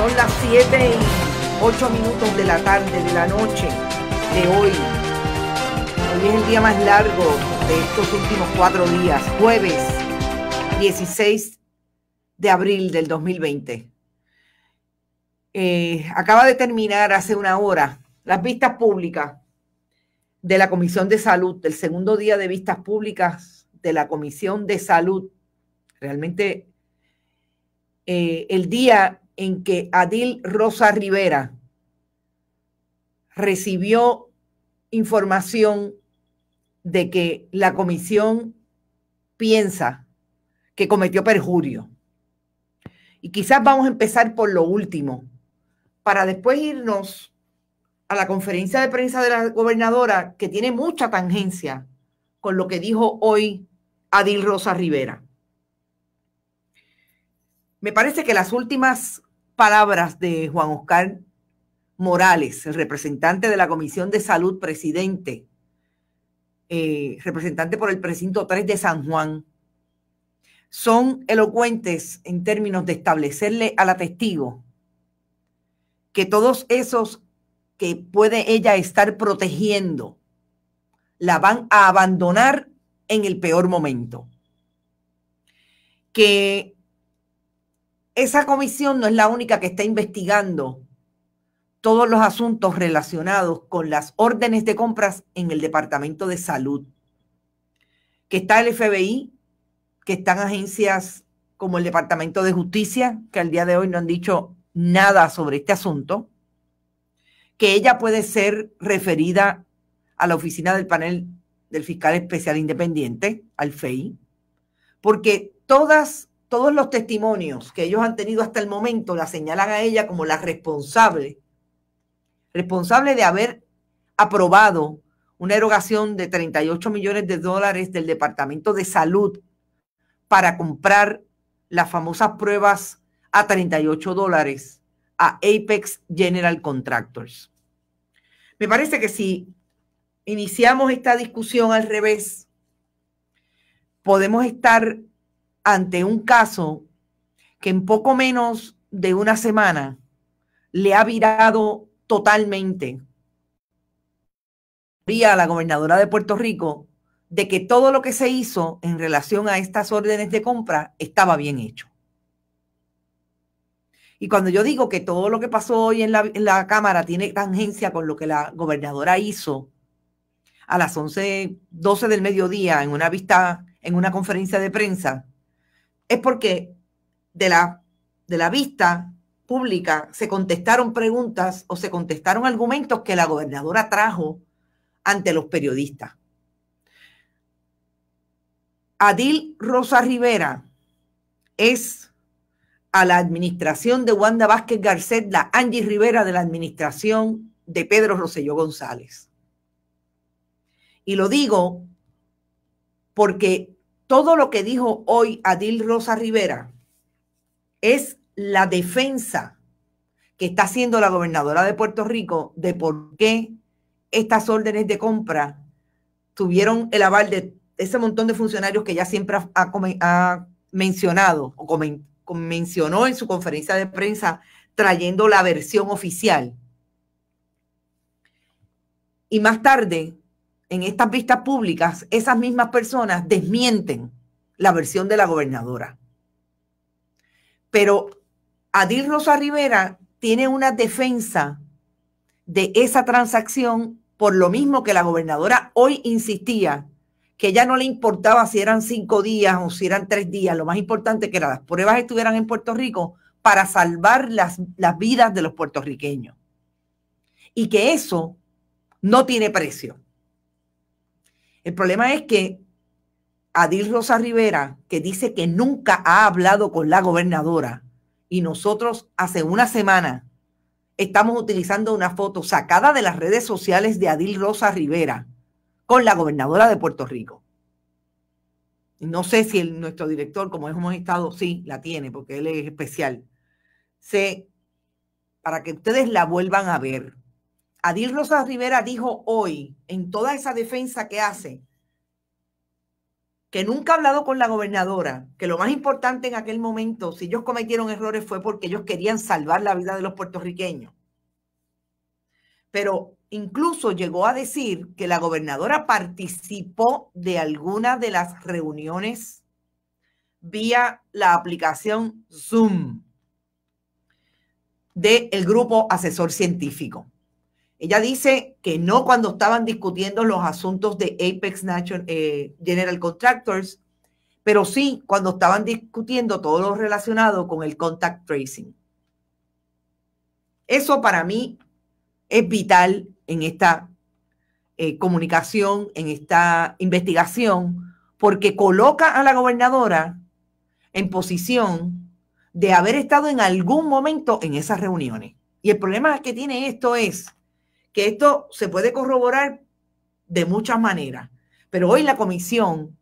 Son las 7 y 8 minutos de la tarde, de la noche, de hoy. Hoy es el día más largo de estos últimos cuatro días, jueves 16 de abril del 2020. Eh, acaba de terminar hace una hora las vistas públicas de la Comisión de Salud, el segundo día de vistas públicas de la Comisión de Salud. Realmente eh, el día en que Adil Rosa Rivera recibió información de que la comisión piensa que cometió perjurio. Y quizás vamos a empezar por lo último, para después irnos a la conferencia de prensa de la gobernadora, que tiene mucha tangencia con lo que dijo hoy Adil Rosa Rivera. Me parece que las últimas palabras de Juan Oscar Morales, representante de la Comisión de Salud, presidente, eh, representante por el precinto 3 de San Juan, son elocuentes en términos de establecerle a la testigo que todos esos que puede ella estar protegiendo la van a abandonar en el peor momento. Que esa comisión no es la única que está investigando todos los asuntos relacionados con las órdenes de compras en el Departamento de Salud, que está el FBI, que están agencias como el Departamento de Justicia, que al día de hoy no han dicho nada sobre este asunto, que ella puede ser referida a la oficina del panel del fiscal especial independiente, al FEI, porque todas todos los testimonios que ellos han tenido hasta el momento la señalan a ella como la responsable, responsable de haber aprobado una erogación de 38 millones de dólares del Departamento de Salud para comprar las famosas pruebas a 38 dólares a Apex General Contractors. Me parece que si iniciamos esta discusión al revés, podemos estar ante un caso que en poco menos de una semana le ha virado totalmente a la gobernadora de Puerto Rico de que todo lo que se hizo en relación a estas órdenes de compra estaba bien hecho. Y cuando yo digo que todo lo que pasó hoy en la, Cámara tiene tangencia con lo que la gobernadora hizo a las 11, 12 del mediodía en una vista, en una conferencia de prensa, es porque de la, de la vista pública se contestaron preguntas o se contestaron argumentos que la gobernadora trajo ante los periodistas. Adil Rosa Rivera es a la administración de Wanda Vázquez Garcet, la Angie Rivera de la administración de Pedro Rosselló González. Y lo digo porque todo lo que dijo hoy Adil Rosa Rivera es la defensa que está haciendo la gobernadora de Puerto Rico de por qué estas órdenes de compra tuvieron el aval de ese montón de funcionarios que ya siempre ha, mencionado o mencionó en su conferencia de prensa trayendo la versión oficial. Y más tarde, en estas vistas públicas, esas mismas personas desmienten la versión de la gobernadora. Pero Adil Rosa Rivera tiene una defensa de esa transacción por lo mismo que la gobernadora hoy insistía que ya no le importaba si eran cinco días o si eran tres días, lo más importante que las pruebas estuvieran en Puerto Rico para salvar las vidas de los puertorriqueños. Y que eso no tiene precio. El problema es que Adil Rosa Rivera, que dice que nunca ha hablado con la gobernadora, y nosotros hace una semana estamos utilizando una foto sacada de las redes sociales de Adil Rosa Rivera con la gobernadora de Puerto Rico. No sé si el, nuestro director, como hemos estado, sí, la tiene, porque él es especial. para que ustedes la vuelvan a ver. Adil Rosa Rivera dijo hoy, en toda esa defensa que hace, que nunca ha hablado con la gobernadora, que lo más importante en aquel momento, si ellos cometieron errores, fue porque ellos querían salvar la vida de los puertorriqueños. Pero incluso llegó a decir que la gobernadora participó de alguna de las reuniones vía la aplicación Zoom del grupo asesor científico. Ella dice que no cuando estaban discutiendo los asuntos de Apex National, eh, General Contractors, pero sí cuando estaban discutiendo todo lo relacionado con el contact tracing. Eso para mí es vital en esta eh, comunicación, en esta investigación, porque coloca a la gobernadora en posición de haber estado en algún momento en esas reuniones. Y el problema que tiene esto es que esto se puede corroborar de muchas maneras, pero hoy la comisión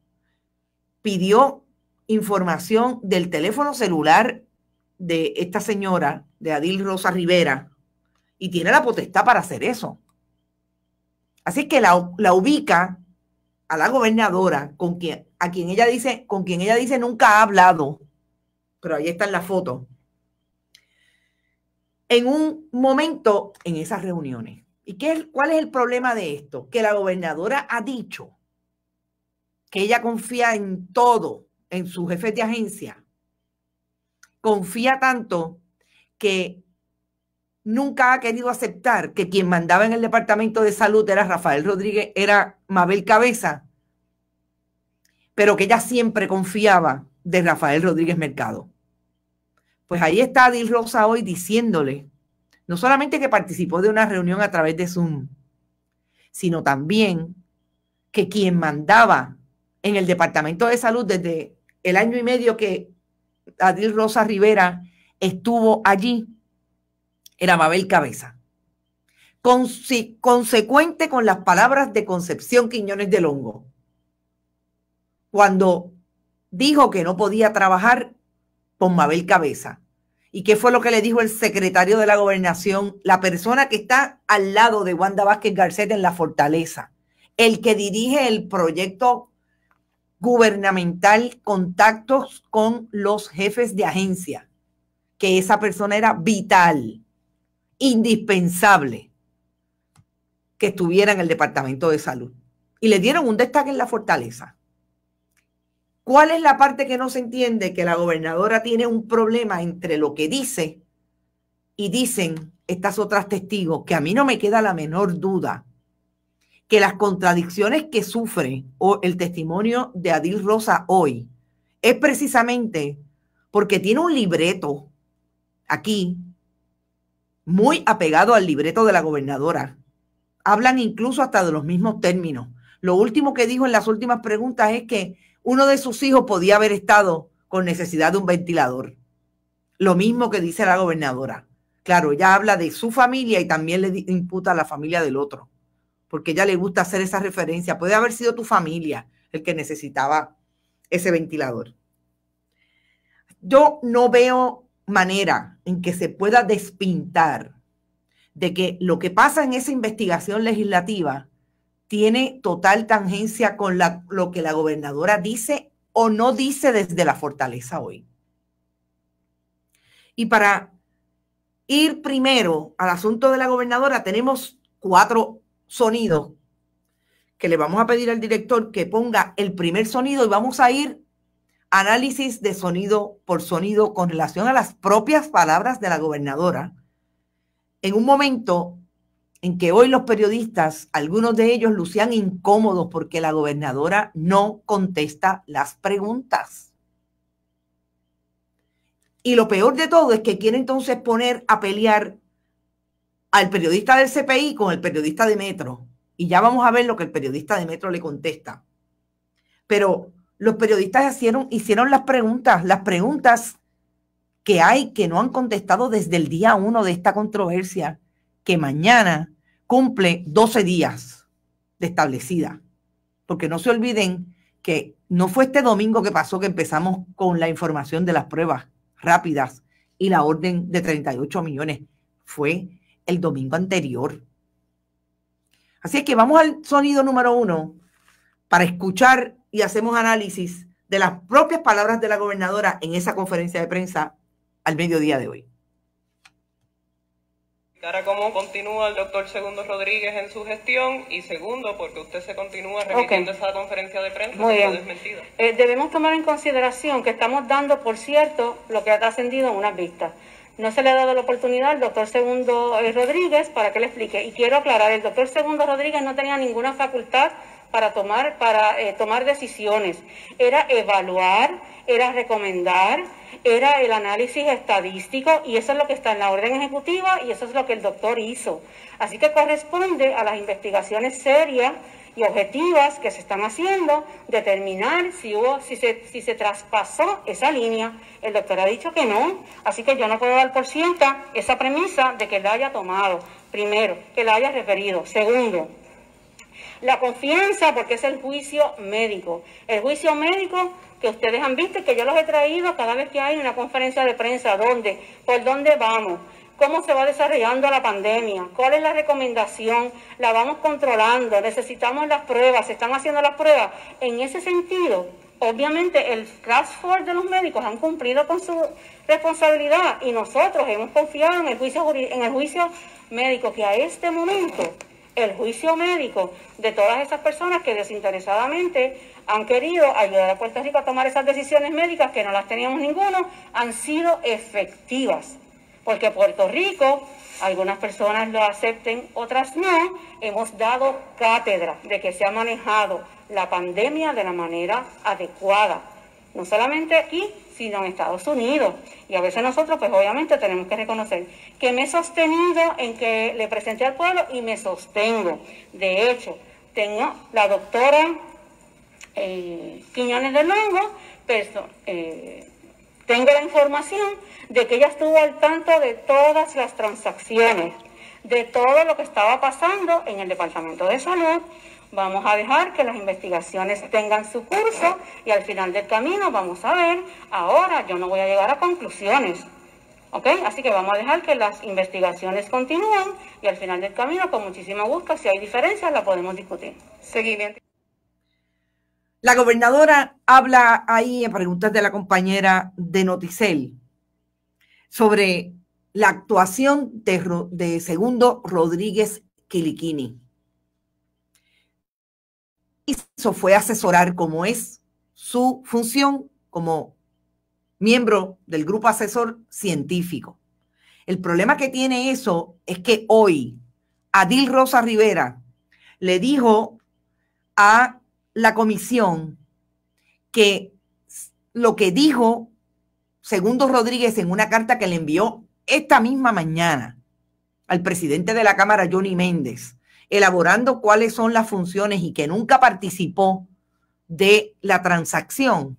pidió información del teléfono celular de esta señora, de Adil Rosa Rivera, y tiene la potestad para hacer eso. Así que la, ubica a la gobernadora con quien, a quien ella dice, con quien ella dice nunca ha hablado, pero ahí está en la foto. En un momento en esas reuniones. ¿Y qué, cuál es el problema de esto? Que la gobernadora ha dicho que ella confía en todo, en su jefe de agencia. Confía tanto que nunca ha querido aceptar que quien mandaba en el Departamento de Salud era Rafael Rodríguez, era Mabel Cabeza, pero que ella siempre confiaba de Rafael Rodríguez Mercado. Pues ahí está Adil Rosa hoy diciéndole no solamente que participó de una reunión a través de Zoom, sino también que quien mandaba en el Departamento de Salud desde el año y medio que Adil Rosa Rivera estuvo allí, era Mabel Cabeza. consecuente con las palabras de Concepción Quiñones del Hongo, cuando dijo que no podía trabajar con Mabel Cabeza ¿Y qué fue lo que le dijo el secretario de la gobernación? La persona que está al lado de Wanda Vázquez Garcet en la fortaleza, el que dirige el proyecto gubernamental Contactos con los jefes de agencia, que esa persona era vital, indispensable que estuviera en el Departamento de Salud. Y le dieron un destaque en la fortaleza. ¿Cuál es la parte que no se entiende? Que la gobernadora tiene un problema entre lo que dice y dicen estas otras testigos, que a mí no me queda la menor duda que las contradicciones que sufre o el testimonio de Adil Rosa hoy es precisamente porque tiene un libreto aquí muy apegado al libreto de la gobernadora. Hablan incluso hasta de los mismos términos. Lo último que dijo en las últimas preguntas es que uno de sus hijos podía haber estado con necesidad de un ventilador. Lo mismo que dice la gobernadora. Claro, ella habla de su familia y también le imputa a la familia del otro, porque ella le gusta hacer esa referencia. Puede haber sido tu familia el que necesitaba ese ventilador. Yo no veo manera en que se pueda despintar de que lo que pasa en esa investigación legislativa tiene total tangencia con la, lo que la gobernadora dice o no dice desde la fortaleza hoy. Y para ir primero al asunto de la gobernadora, tenemos cuatro sonidos que le vamos a pedir al director que ponga el primer sonido y vamos a ir análisis de sonido por sonido con relación a las propias palabras de la gobernadora. En un momento en que hoy los periodistas, algunos de ellos, lucían incómodos porque la gobernadora no contesta las preguntas. Y lo peor de todo es que quiere entonces poner a pelear al periodista del CPI con el periodista de Metro. Y ya vamos a ver lo que el periodista de Metro le contesta. Pero los periodistas hicieron, hicieron las preguntas, las preguntas que hay que no han contestado desde el día uno de esta controversia que mañana cumple 12 días de establecida. Porque no se olviden que no fue este domingo que pasó que empezamos con la información de las pruebas rápidas y la orden de 38 millones. Fue el domingo anterior. Así es que vamos al sonido número uno para escuchar y hacemos análisis de las propias palabras de la gobernadora en esa conferencia de prensa al mediodía de hoy. Cara cómo continúa el doctor Segundo Rodríguez en su gestión y segundo, porque usted se continúa remitiendo esa conferencia de prensa Muy bien. desmentida. Eh, debemos tomar en consideración que estamos dando, por cierto, lo que ha trascendido en unas vistas. No se le ha dado la oportunidad al doctor Segundo eh, Rodríguez para que le explique. Y quiero aclarar, el doctor Segundo Rodríguez no tenía ninguna facultad para tomar, para, eh, tomar decisiones. Era evaluar era recomendar, era el análisis estadístico y eso es lo que está en la orden ejecutiva y eso es lo que el doctor hizo. Así que corresponde a las investigaciones serias y objetivas que se están haciendo determinar si hubo, si se, si se traspasó esa línea. El doctor ha dicho que no, así que yo no puedo dar por cierta esa premisa de que la haya tomado. Primero, que la haya referido. Segundo, la confianza porque es el juicio médico. El juicio médico que ustedes han visto y que yo los he traído cada vez que hay una conferencia de prensa, dónde, por dónde vamos, cómo se va desarrollando la pandemia, cuál es la recomendación, la vamos controlando, necesitamos las pruebas, se están haciendo las pruebas. En ese sentido, obviamente el task de los médicos han cumplido con su responsabilidad y nosotros hemos confiado en el juicio, en el juicio médico que a este momento el juicio médico de todas esas personas que desinteresadamente han querido ayudar a Puerto Rico a tomar esas decisiones médicas que no las teníamos ninguno, han sido efectivas. Porque Puerto Rico, algunas personas lo acepten, otras no, hemos dado cátedra de que se ha manejado la pandemia de la manera adecuada. No solamente aquí, sino en Estados Unidos. Y a veces nosotros, pues obviamente tenemos que reconocer que me he sostenido en que le presenté al pueblo y me sostengo. De hecho, tengo la doctora eh, Quiñones de Longo, pero, eh, tengo la información de que ella estuvo al tanto de todas las transacciones, de todo lo que estaba pasando en el Departamento de Salud, Vamos a dejar que las investigaciones tengan su curso y al final del camino vamos a ver, ahora yo no voy a llegar a conclusiones. ¿Ok? Así que vamos a dejar que las investigaciones continúen y al final del camino, con muchísima gusto, si hay diferencias, la podemos discutir. Seguimiento. La gobernadora habla ahí en preguntas de la compañera de Noticel sobre la actuación de, de Segundo Rodríguez Quiliquini hizo fue asesorar, como es su función como miembro del grupo asesor científico. El problema que tiene eso es que hoy Adil Rosa Rivera le dijo a la comisión que lo que dijo Segundo Rodríguez en una carta que le envió esta misma mañana al presidente de la Cámara, Johnny Méndez, elaborando cuáles son las funciones y que nunca participó de la transacción,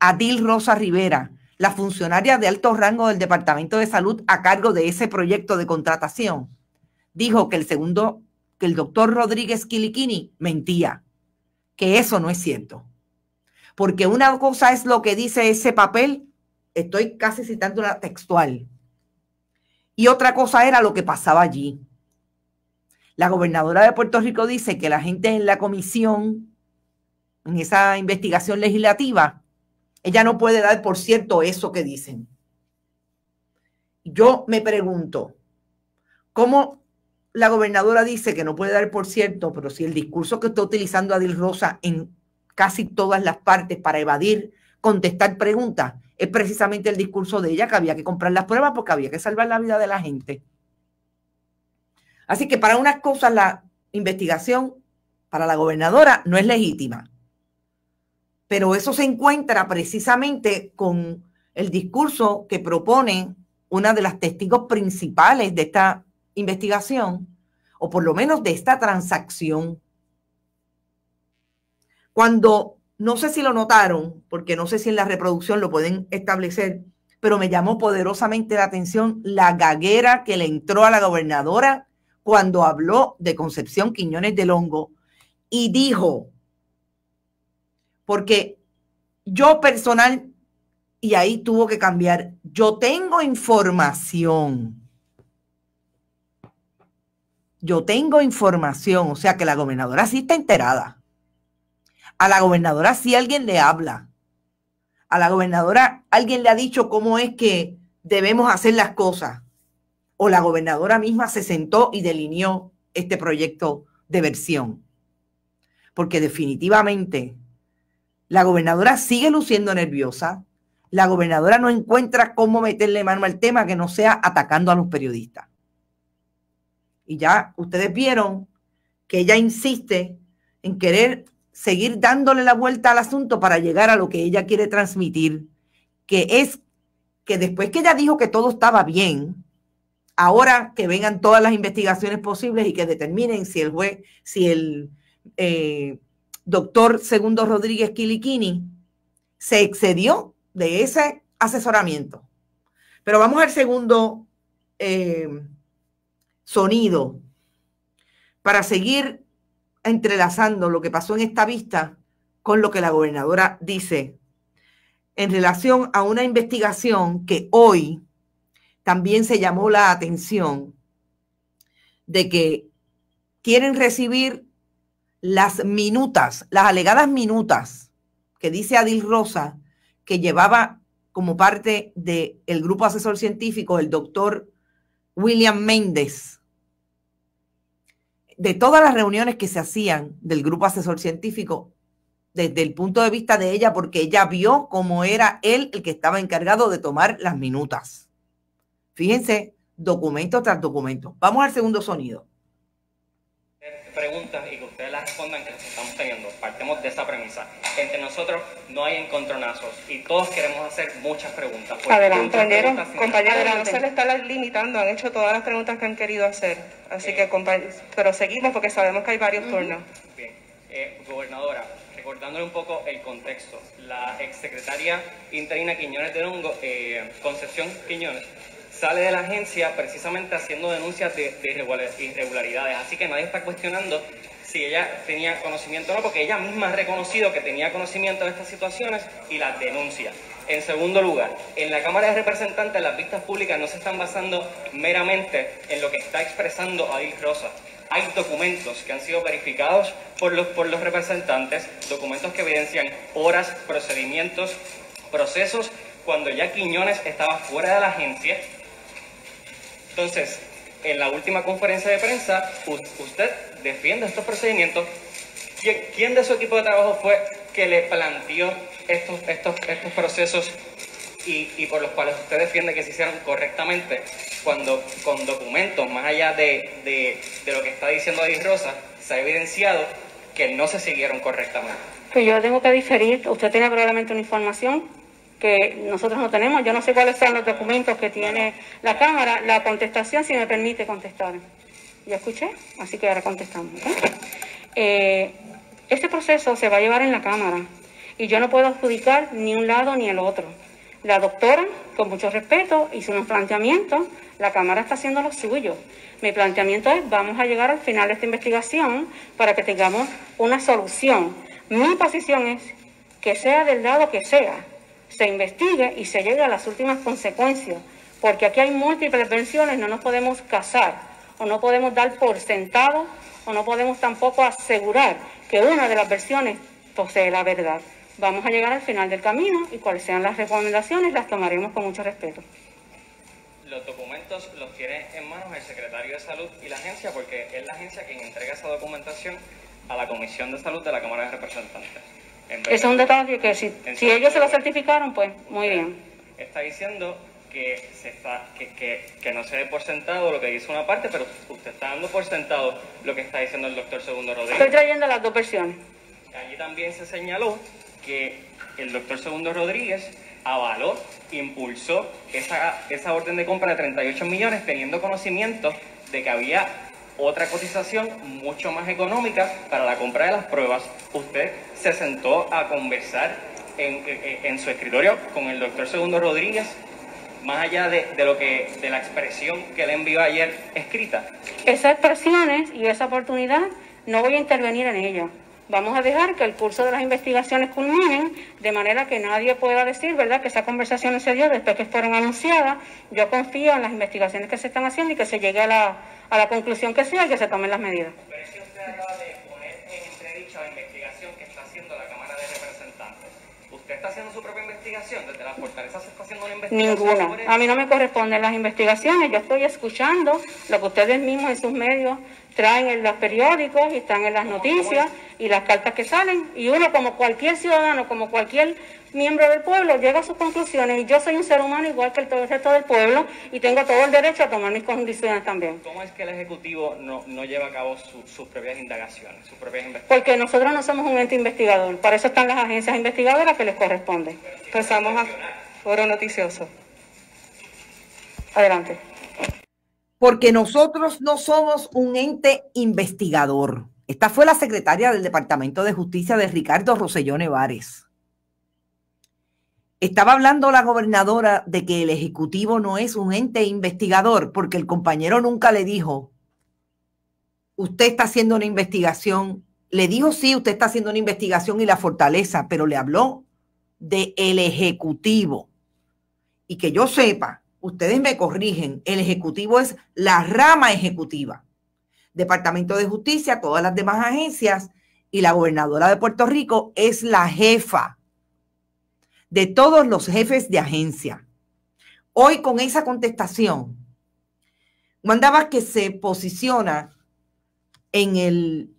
Adil Rosa Rivera, la funcionaria de alto rango del Departamento de Salud a cargo de ese proyecto de contratación, dijo que el segundo, que el doctor Rodríguez Kilikini mentía, que eso no es cierto. Porque una cosa es lo que dice ese papel, estoy casi citando una textual, y otra cosa era lo que pasaba allí. La gobernadora de Puerto Rico dice que la gente en la comisión, en esa investigación legislativa, ella no puede dar por cierto eso que dicen. Yo me pregunto, ¿cómo la gobernadora dice que no puede dar por cierto, pero si el discurso que está utilizando Adil Rosa en casi todas las partes para evadir contestar preguntas, es precisamente el discurso de ella que había que comprar las pruebas porque había que salvar la vida de la gente? Así que para unas cosas la investigación para la gobernadora no es legítima. Pero eso se encuentra precisamente con el discurso que propone una de las testigos principales de esta investigación, o por lo menos de esta transacción. Cuando, no sé si lo notaron, porque no sé si en la reproducción lo pueden establecer, pero me llamó poderosamente la atención la gaguera que le entró a la gobernadora cuando habló de Concepción Quiñones del Hongo y dijo, porque yo personal, y ahí tuvo que cambiar, yo tengo información. Yo tengo información, o sea que la gobernadora sí está enterada. A la gobernadora sí alguien le habla. A la gobernadora alguien le ha dicho cómo es que debemos hacer las cosas o la gobernadora misma se sentó y delineó este proyecto de versión. Porque definitivamente la gobernadora sigue luciendo nerviosa, la gobernadora no encuentra cómo meterle mano al tema que no sea atacando a los periodistas. Y ya ustedes vieron que ella insiste en querer seguir dándole la vuelta al asunto para llegar a lo que ella quiere transmitir, que es que después que ella dijo que todo estaba bien, ahora que vengan todas las investigaciones posibles y que determinen si el juez, si el eh, doctor Segundo Rodríguez Quiliquini se excedió de ese asesoramiento. Pero vamos al segundo eh, sonido para seguir entrelazando lo que pasó en esta vista con lo que la gobernadora dice en relación a una investigación que hoy también se llamó la atención de que quieren recibir las minutas, las alegadas minutas que dice Adil Rosa, que llevaba como parte del el grupo asesor científico el doctor William Méndez, de todas las reuniones que se hacían del grupo asesor científico, desde el punto de vista de ella, porque ella vio cómo era él el que estaba encargado de tomar las minutas. Fíjense, documento tras documento. Vamos al segundo sonido. Eh, preguntas y que ustedes las respondan que las estamos teniendo. Partemos de esa premisa. Entre nosotros no hay encontronazos y todos queremos hacer muchas preguntas. Adelante, compañero. Compañeros, no se le está limitando. Han hecho todas las preguntas que han querido hacer. Así que, pero seguimos porque sabemos que hay varios turnos. Bien. Eh, gobernadora, recordándole un poco el contexto, la exsecretaria interina Quiñones de Longo, eh, Concepción Quiñones, sale de la agencia precisamente haciendo denuncias de, irregularidades. Así que nadie está cuestionando si ella tenía conocimiento o no, porque ella misma ha reconocido que tenía conocimiento de estas situaciones y las denuncia. En segundo lugar, en la Cámara de Representantes las vistas públicas no se están basando meramente en lo que está expresando Adil Rosa. Hay documentos que han sido verificados por los, por los representantes, documentos que evidencian horas, procedimientos, procesos, cuando ya Quiñones estaba fuera de la agencia entonces, en la última conferencia de prensa, usted defiende estos procedimientos. ¿Quién, de su equipo de trabajo fue que le planteó estos, estos, estos procesos y, por los cuales usted defiende que se hicieron correctamente cuando con documentos, más allá de, lo que está diciendo ariz Rosa, se ha evidenciado que no se siguieron correctamente? Pues yo tengo que diferir. Usted tiene probablemente una información que nosotros no tenemos. Yo no sé cuáles son los documentos que tiene la Cámara. La contestación, si me permite contestar. Ya escuché, así que ahora contestamos. Eh, este proceso se va a llevar en la Cámara y yo no puedo adjudicar ni un lado ni el otro. La doctora, con mucho respeto, hizo un planteamiento la Cámara está haciendo lo suyo. Mi planteamiento es, vamos a llegar al final de esta investigación para que tengamos una solución. Mi posición es que sea del lado que sea, se investigue y se llegue a las últimas consecuencias, porque aquí hay múltiples versiones, no nos podemos casar o no podemos dar por sentado o no podemos tampoco asegurar que una de las versiones posee la verdad. Vamos a llegar al final del camino y cuáles sean las recomendaciones las tomaremos con mucho respeto. Los documentos los tiene en manos el secretario de Salud y la agencia porque es la agencia quien entrega esa documentación a la Comisión de Salud de la Cámara de Representantes. Ese es un detalle que si, si ellos se lo certificaron, pues muy bien. Está diciendo que, no se dé por sentado lo que dice una parte, pero usted está dando por sentado lo que está diciendo el doctor Segundo Rodríguez. Estoy trayendo las dos versiones. Allí también se señaló que el doctor Segundo Rodríguez avaló, impulsó esa, esa orden de compra de 38 millones teniendo conocimiento de que había otra cotización mucho más económica para la compra de las pruebas. Usted se sentó a conversar en, eh, eh, su escritorio con el doctor Segundo Rodríguez, más allá de, lo que, de la expresión que le envió ayer escrita. Esas expresiones y esa oportunidad no voy a intervenir en ello. Vamos a dejar que el curso de las investigaciones culminen, de manera que nadie pueda decir, ¿verdad?, que esa conversación se dio después que fueron anunciadas. Yo confío en las investigaciones que se están haciendo y que se llegue a la, a la conclusión que sea y que se tomen las medidas. Pero usted acaba de poner la investigación que está haciendo la Cámara de Representantes, ¿usted está haciendo su propia investigación? ¿Desde la fortaleza se está haciendo una investigación? Ninguna. A mí no me corresponden las investigaciones. Yo estoy escuchando lo que ustedes mismos en sus medios traen en los periódicos y están en las ah, noticias y las cartas que salen. Y uno, como cualquier ciudadano, como cualquier miembro del pueblo, llega a sus conclusiones. Y yo soy un ser humano igual que el, todo el resto del pueblo y tengo todo el derecho a tomar mis condiciones también. ¿Cómo es que el Ejecutivo no, lleva a cabo sus propias indagaciones, sus propias Porque nosotros no somos un ente investigador. Para eso están las agencias investigadoras que les corresponden. Pasamos a Foro Noticioso. Adelante porque nosotros no somos un ente investigador. Esta fue la secretaria del Departamento de Justicia de Ricardo Rosellón Nevares. Estaba hablando la gobernadora de que el Ejecutivo no es un ente investigador, porque el compañero nunca le dijo, usted está haciendo una investigación. Le dijo, sí, usted está haciendo una investigación y la fortaleza, pero le habló de el Ejecutivo. Y que yo sepa, ustedes me corrigen, el Ejecutivo es la rama ejecutiva. Departamento de Justicia, todas las demás agencias y la gobernadora de Puerto Rico es la jefa de todos los jefes de agencia. Hoy con esa contestación, mandaba que se posiciona en el,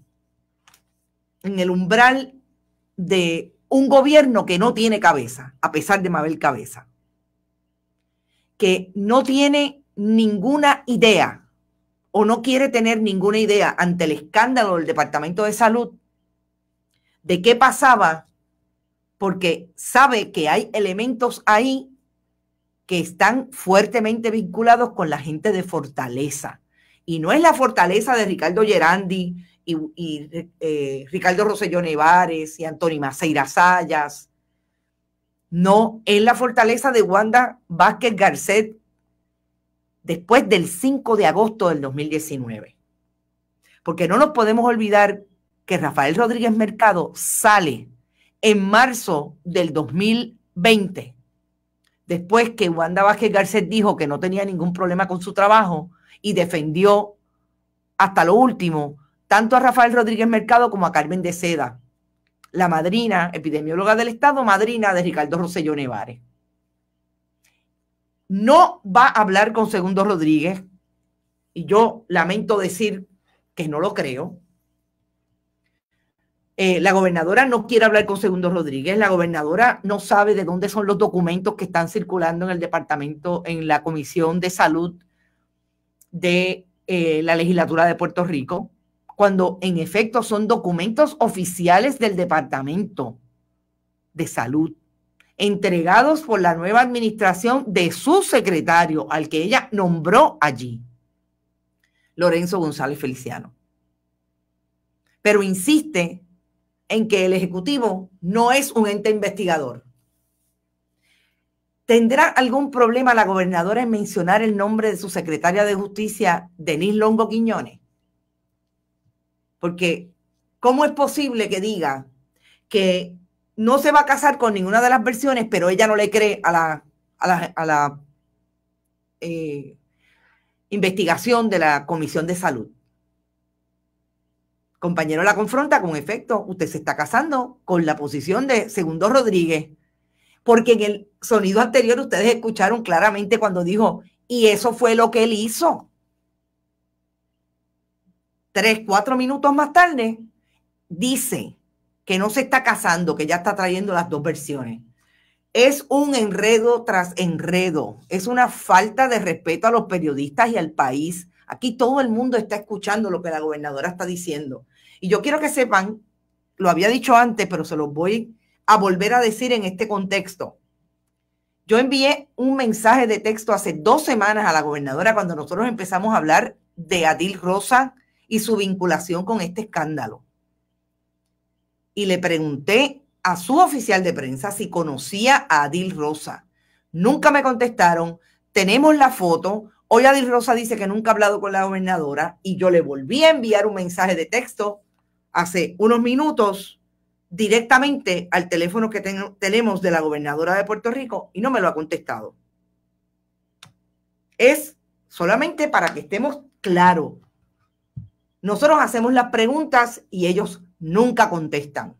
en el umbral de un gobierno que no tiene cabeza, a pesar de Mabel Cabeza que no tiene ninguna idea o no quiere tener ninguna idea ante el escándalo del Departamento de Salud de qué pasaba, porque sabe que hay elementos ahí que están fuertemente vinculados con la gente de Fortaleza. Y no es la fortaleza de Ricardo Gerandi y, eh, Ricardo Rosellón Nevares y Antonio Maceira Sayas no, es la fortaleza de Wanda Vázquez Garcet después del 5 de agosto del 2019. Porque no nos podemos olvidar que Rafael Rodríguez Mercado sale en marzo del 2020, después que Wanda Vázquez Garcet dijo que no tenía ningún problema con su trabajo y defendió hasta lo último tanto a Rafael Rodríguez Mercado como a Carmen de Seda la madrina epidemióloga del Estado, madrina de Ricardo Rosselló Nevares. No va a hablar con Segundo Rodríguez, y yo lamento decir que no lo creo. Eh, la gobernadora no quiere hablar con Segundo Rodríguez, la gobernadora no sabe de dónde son los documentos que están circulando en el departamento, en la Comisión de Salud de eh, la legislatura de Puerto Rico cuando en efecto son documentos oficiales del Departamento de Salud, entregados por la nueva administración de su secretario, al que ella nombró allí, Lorenzo González Feliciano. Pero insiste en que el Ejecutivo no es un ente investigador. ¿Tendrá algún problema la gobernadora en mencionar el nombre de su secretaria de Justicia, Denise Longo Quiñones? Porque, ¿cómo es posible que diga que no se va a casar con ninguna de las versiones, pero ella no le cree a la, a la, eh, investigación de la Comisión de Salud? Compañero la confronta con efecto. Usted se está casando con la posición de Segundo Rodríguez. Porque en el sonido anterior ustedes escucharon claramente cuando dijo, y eso fue lo que él hizo tres, cuatro minutos más tarde, dice que no se está casando, que ya está trayendo las dos versiones. Es un enredo tras enredo. Es una falta de respeto a los periodistas y al país. Aquí todo el mundo está escuchando lo que la gobernadora está diciendo. Y yo quiero que sepan, lo había dicho antes, pero se los voy a volver a decir en este contexto. Yo envié un mensaje de texto hace dos semanas a la gobernadora cuando nosotros empezamos a hablar de Adil Rosa, y su vinculación con este escándalo. Y le pregunté a su oficial de prensa si conocía a Adil Rosa. Nunca me contestaron, tenemos la foto. Hoy Adil Rosa dice que nunca ha hablado con la gobernadora y yo le volví a enviar un mensaje de texto hace unos minutos directamente al teléfono que tenemos de la gobernadora de Puerto Rico y no me lo ha contestado. Es solamente para que estemos claros nosotros hacemos las preguntas y ellos nunca contestan.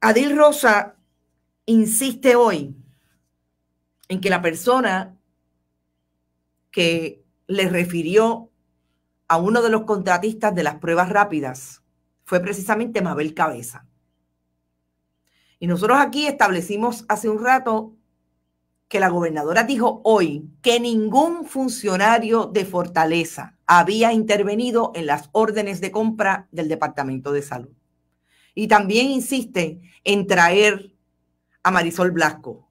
Adil Rosa insiste hoy en que la persona que le refirió a uno de los contratistas de las pruebas rápidas fue precisamente Mabel Cabeza. Y nosotros aquí establecimos hace un rato que la gobernadora dijo hoy que ningún funcionario de Fortaleza había intervenido en las órdenes de compra del Departamento de Salud. Y también insiste en traer a Marisol Blasco,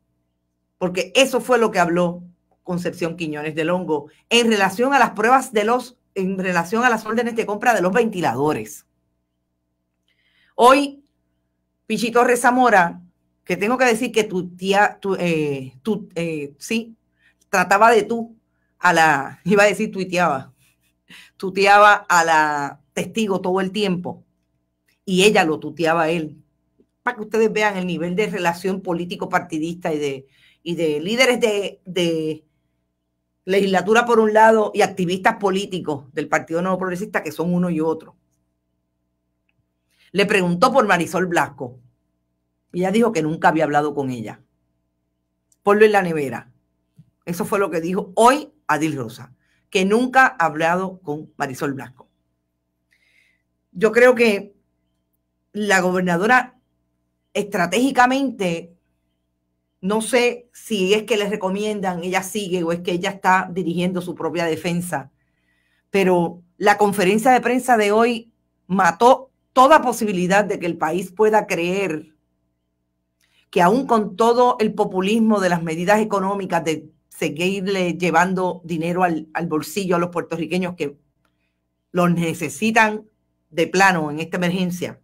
porque eso fue lo que habló Concepción Quiñones del Hongo en relación a las pruebas de los, en relación a las órdenes de compra de los ventiladores. Hoy, Pichito Rezamora que tengo que decir que tu tía, tú, eh, eh, sí, trataba de tú a la, iba a decir tuiteaba, tuteaba a la testigo todo el tiempo y ella lo tuteaba a él. Para que ustedes vean el nivel de relación político-partidista y de, y de líderes de, de legislatura por un lado y activistas políticos del Partido Nuevo Progresista que son uno y otro. Le preguntó por Marisol Blasco. Ella dijo que nunca había hablado con ella. Ponlo en la nevera. Eso fue lo que dijo hoy Adil Rosa, que nunca ha hablado con Marisol Blasco. Yo creo que la gobernadora estratégicamente, no sé si es que les recomiendan, ella sigue o es que ella está dirigiendo su propia defensa, pero la conferencia de prensa de hoy mató toda posibilidad de que el país pueda creer que aún con todo el populismo de las medidas económicas, de seguirle llevando dinero al, bolsillo a los puertorriqueños que los necesitan de plano en esta emergencia,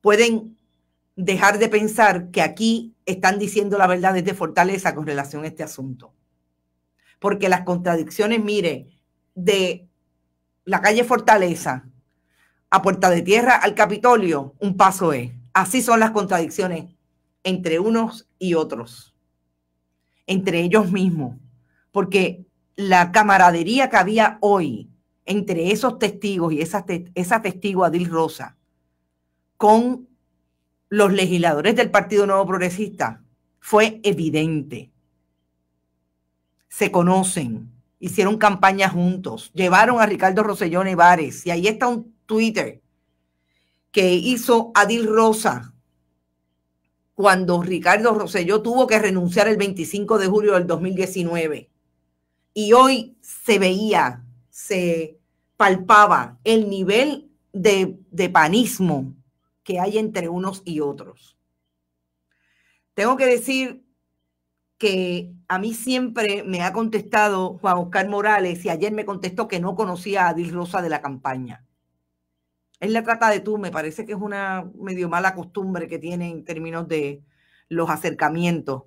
pueden dejar de pensar que aquí están diciendo la verdad desde Fortaleza con relación a este asunto. Porque las contradicciones, mire, de la calle Fortaleza a Puerta de Tierra al Capitolio, un paso es. Así son las contradicciones entre unos y otros, entre ellos mismos, porque la camaradería que había hoy entre esos testigos y esa, testigo Adil Rosa con los legisladores del Partido Nuevo Progresista fue evidente. Se conocen, hicieron campaña juntos, llevaron a Ricardo Rosellón Evares. y ahí está un Twitter que hizo Adil Rosa cuando Ricardo Rosselló tuvo que renunciar el 25 de julio del 2019. Y hoy se veía, se palpaba el nivel de, de panismo que hay entre unos y otros. Tengo que decir que a mí siempre me ha contestado Juan Oscar Morales y ayer me contestó que no conocía a Adil Rosa de la campaña. Él la trata de tú, me parece que es una medio mala costumbre que tiene en términos de los acercamientos,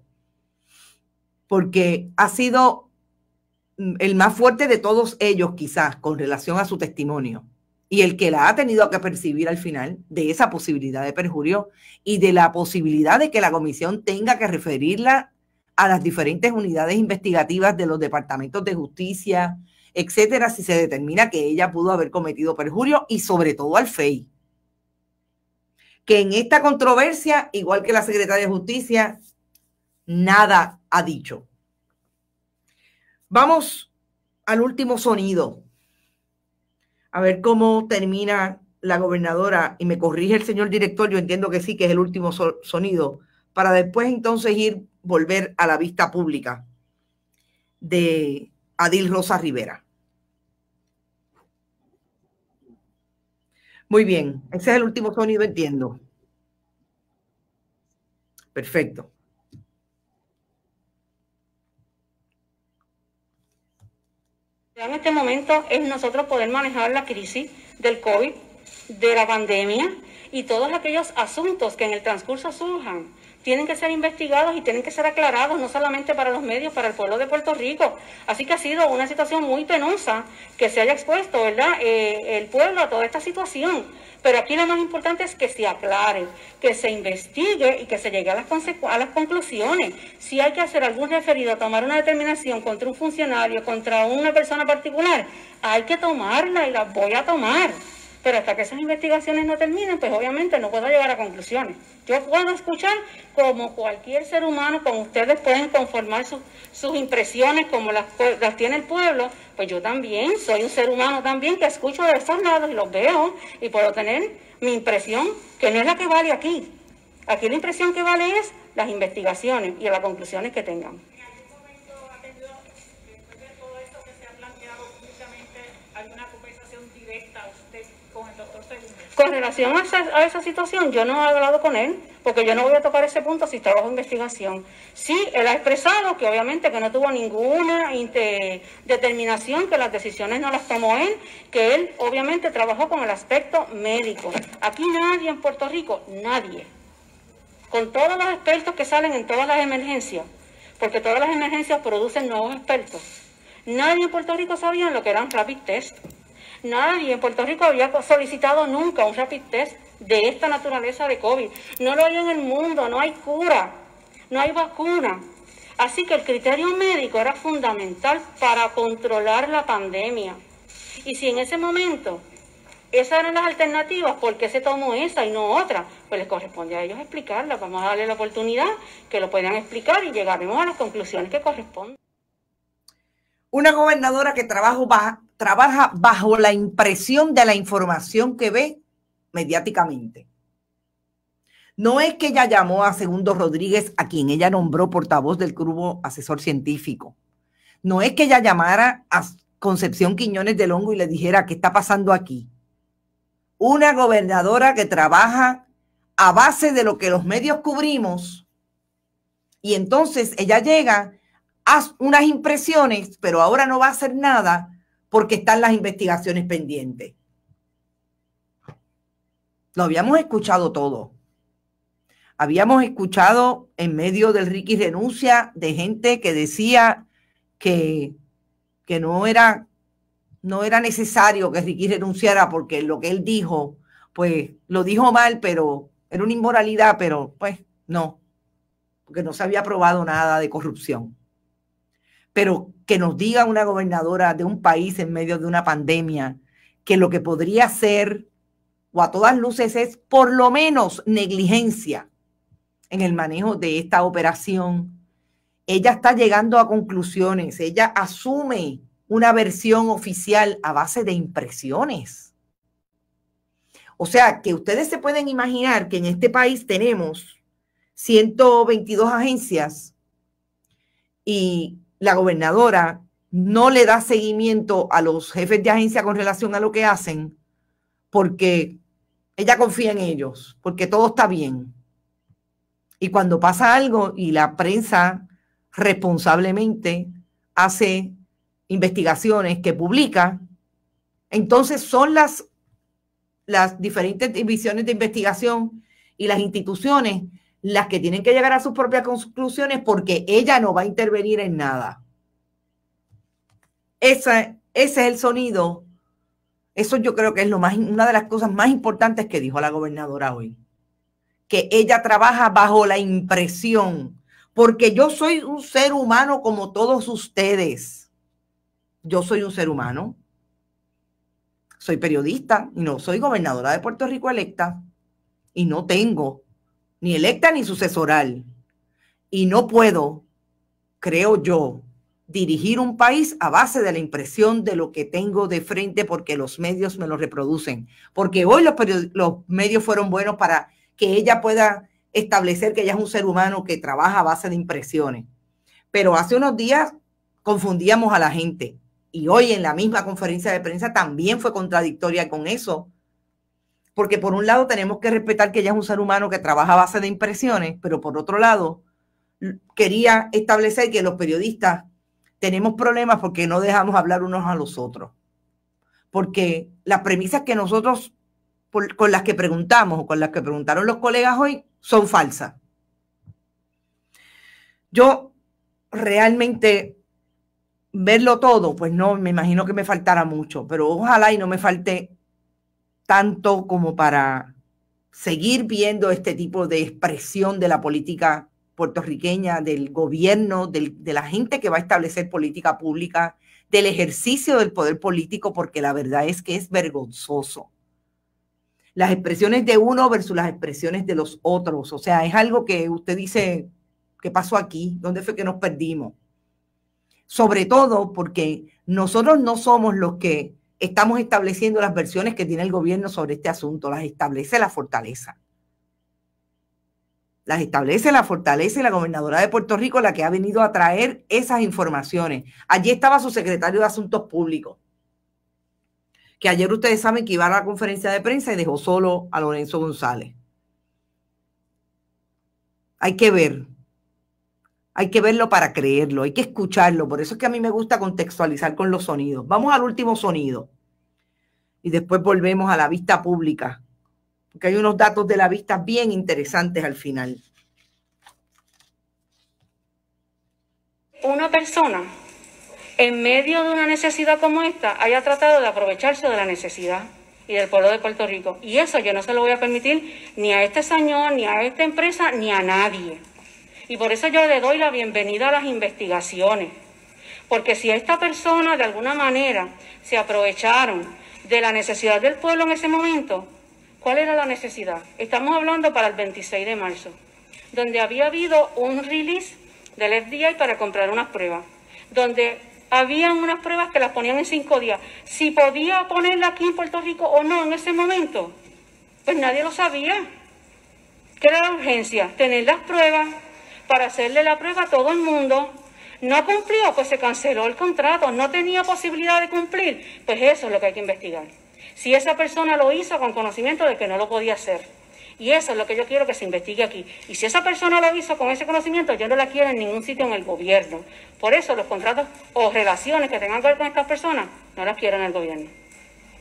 porque ha sido mm, el más fuerte de todos ellos quizás con relación a su testimonio y el que la ha tenido que percibir al final de esa posibilidad de perjurio y de la posibilidad de que la comisión tenga que referirla a las diferentes unidades investigativas de los departamentos de justicia, etcétera, si se determina que ella pudo haber cometido perjurio y sobre todo al FEI. Que en esta controversia, igual que la secretaria de Justicia, nada ha dicho. Vamos al último sonido. A ver cómo termina la gobernadora y me corrige el señor director, yo entiendo que sí, que es el último sonido, para después entonces ir, volver a la vista pública de Adil Rosa Rivera. Muy bien, ese es el último sonido, entiendo. Perfecto. En este momento es nosotros poder manejar la crisis del COVID, de la pandemia y todos aquellos asuntos que en el transcurso surjan tienen que ser investigados y tienen que ser aclarados, no solamente para los medios, para el pueblo de Puerto Rico. Así que ha sido una situación muy penosa que se haya expuesto, ¿verdad?, eh, el pueblo a toda esta situación. Pero aquí lo más importante es que se aclare, que se investigue y que se llegue a las, a las conclusiones. Si hay que hacer algún referido, tomar una determinación contra un funcionario, contra una persona particular, hay que tomarla y la voy a tomar. Pero hasta que esas investigaciones no terminen, pues obviamente no puedo llegar a conclusiones. Yo puedo escuchar como cualquier ser humano, como ustedes pueden conformar sus impresiones como las, las tiene el pueblo, pues yo también soy un ser humano también que escucho de esos lados y los veo y puedo tener mi impresión, que no es la que vale aquí. Aquí la impresión que vale es las investigaciones y las conclusiones que tengan. relación a esa, situación, yo no he hablado con él, porque yo no voy a tocar ese punto si trabajo en investigación. Sí, él ha expresado que obviamente que no tuvo ninguna determinación, que las decisiones no las tomó él, que él obviamente trabajó con el aspecto médico. Aquí nadie en Puerto Rico, nadie, con todos los expertos que salen en todas las emergencias, porque todas las emergencias producen nuevos expertos. Nadie en Puerto Rico sabía lo que eran rapid test. Nadie en Puerto Rico había solicitado nunca un rapid test de esta naturaleza de COVID. No lo hay en el mundo, no hay cura, no hay vacuna. Así que el criterio médico era fundamental para controlar la pandemia. Y si en ese momento esas eran las alternativas, ¿por qué se tomó esa y no otra? Pues les corresponde a ellos explicarla. Vamos a darle la oportunidad que lo puedan explicar y llegaremos a las conclusiones que corresponden. Una gobernadora que trabajo trabaja bajo la impresión de la información que ve mediáticamente. No es que ella llamó a Segundo Rodríguez, a quien ella nombró portavoz del grupo asesor científico. No es que ella llamara a Concepción Quiñones del Hongo y le dijera, ¿qué está pasando aquí? Una gobernadora que trabaja a base de lo que los medios cubrimos. Y entonces ella llega, hace unas impresiones, pero ahora no va a hacer nada porque están las investigaciones pendientes. Lo habíamos escuchado todo. Habíamos escuchado en medio del Ricky renuncia de gente que decía que, que no, era, no era necesario que Ricky renunciara porque lo que él dijo, pues lo dijo mal, pero era una inmoralidad, pero pues no, porque no se había probado nada de corrupción pero que nos diga una gobernadora de un país en medio de una pandemia que lo que podría ser, o a todas luces, es por lo menos negligencia en el manejo de esta operación. Ella está llegando a conclusiones, ella asume una versión oficial a base de impresiones. O sea, que ustedes se pueden imaginar que en este país tenemos 122 agencias y la gobernadora no le da seguimiento a los jefes de agencia con relación a lo que hacen, porque ella confía en ellos, porque todo está bien. Y cuando pasa algo y la prensa responsablemente hace investigaciones que publica, entonces son las, las diferentes divisiones de investigación y las instituciones las que tienen que llegar a sus propias conclusiones porque ella no va a intervenir en nada. ese es el sonido. Eso yo creo que es lo más, una de las cosas más importantes que dijo la gobernadora hoy. Que ella trabaja bajo la impresión, porque yo soy un ser humano como todos ustedes. Yo soy un ser humano. Soy periodista y no soy gobernadora de Puerto Rico electa y no tengo ni electa ni sucesoral. Y no puedo, creo yo, dirigir un país a base de la impresión de lo que tengo de frente porque los medios me lo reproducen. Porque hoy los, medios fueron buenos para que ella pueda establecer que ella es un ser humano que trabaja a base de impresiones. Pero hace unos días confundíamos a la gente y hoy en la misma conferencia de prensa también fue contradictoria con eso, porque por un lado tenemos que respetar que ella es un ser humano que trabaja a base de impresiones, pero por otro lado quería establecer que los periodistas tenemos problemas porque no dejamos hablar unos a los otros. Porque las premisas que nosotros, con las que preguntamos o con las que preguntaron los colegas hoy, son falsas. Yo realmente verlo todo, pues no, me imagino que me faltara mucho, pero ojalá y no me falte tanto como para seguir viendo este tipo de expresión de la política puertorriqueña, del gobierno, de la gente que va a establecer política pública, del ejercicio del poder político, porque la verdad es que es vergonzoso. Las expresiones de uno versus las expresiones de los otros. O sea, es algo que usted dice, ¿qué pasó aquí? ¿Dónde fue que nos perdimos? Sobre todo porque nosotros no somos los que estamos estableciendo las versiones que tiene el gobierno sobre este asunto, las establece la fortaleza. Las establece la fortaleza y la gobernadora de Puerto Rico, la que ha venido a traer esas informaciones. Allí estaba su secretario de Asuntos Públicos, que ayer ustedes saben que iba a la conferencia de prensa y dejó solo a Lorenzo González. Hay que ver hay que verlo para creerlo, hay que escucharlo. Por eso es que a mí me gusta contextualizar con los sonidos. Vamos al último sonido y después volvemos a la vista pública, porque hay unos datos de la vista bien interesantes al final. Una persona en medio de una necesidad como esta haya tratado de aprovecharse de la necesidad y del pueblo de Puerto Rico. Y eso yo no se lo voy a permitir ni a este señor, ni a esta empresa, ni a nadie. Y por eso yo le doy la bienvenida a las investigaciones. Porque si esta persona de alguna manera se aprovecharon de la necesidad del pueblo en ese momento, ¿cuál era la necesidad? Estamos hablando para el 26 de marzo, donde había habido un release del FDI para comprar unas pruebas, donde habían unas pruebas que las ponían en cinco días. Si podía ponerla aquí en Puerto Rico o no en ese momento, pues nadie lo sabía. ¿Qué era la urgencia? Tener las pruebas para hacerle la prueba a todo el mundo. No cumplió, pues se canceló el contrato, no tenía posibilidad de cumplir. Pues eso es lo que hay que investigar. Si esa persona lo hizo con conocimiento de que no lo podía hacer. Y eso es lo que yo quiero que se investigue aquí. Y si esa persona lo hizo con ese conocimiento, yo no la quiero en ningún sitio en el gobierno. Por eso los contratos o relaciones que tengan que ver con estas personas, no las quiero en el gobierno.